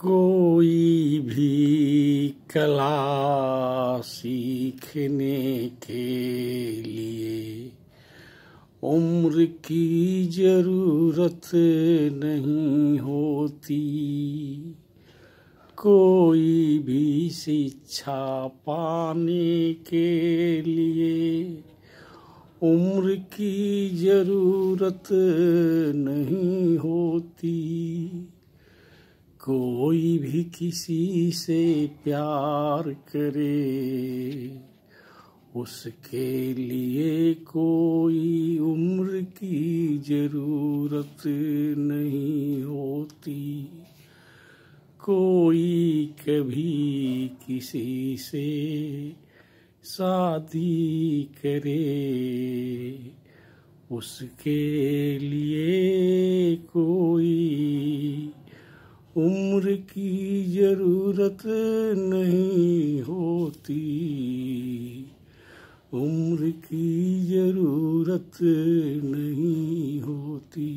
कोई भी कला सीखने के लिए उम्र की जरूरत नहीं होती कोई भी शिक्षा पाने के लिए उम्र की जरूरत नहीं होती कोई भी किसी से प्यार करे उसके लिए कोई उम्र की जरूरत नहीं होती कोई कभी किसी से शादी करे उसके लिए उम्र की जरूरत नहीं होती उम्र की जरूरत नहीं होती